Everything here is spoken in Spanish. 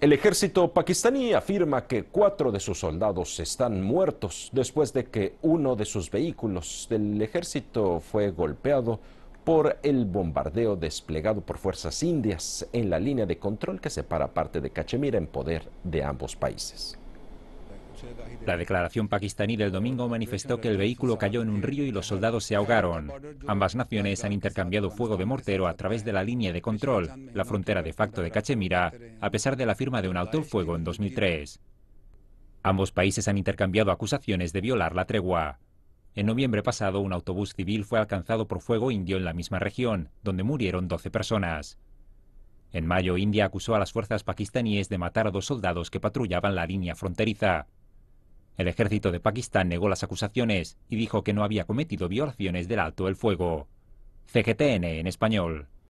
El ejército pakistaní afirma que cuatro de sus soldados están muertos después de que uno de sus vehículos del ejército fue golpeado por el bombardeo desplegado por fuerzas indias en la línea de control que separa parte de Cachemira en poder de ambos países. La declaración pakistaní del domingo manifestó que el vehículo cayó en un río y los soldados se ahogaron. Ambas naciones han intercambiado fuego de mortero a través de la línea de control, la frontera de facto de Cachemira, a pesar de la firma de un alto fuego en 2003. Ambos países han intercambiado acusaciones de violar la tregua. En noviembre pasado, un autobús civil fue alcanzado por fuego indio en la misma región, donde murieron 12 personas. En mayo, India acusó a las fuerzas pakistaníes de matar a dos soldados que patrullaban la línea fronteriza. El ejército de Pakistán negó las acusaciones y dijo que no había cometido violaciones del alto el fuego. CGTN en español.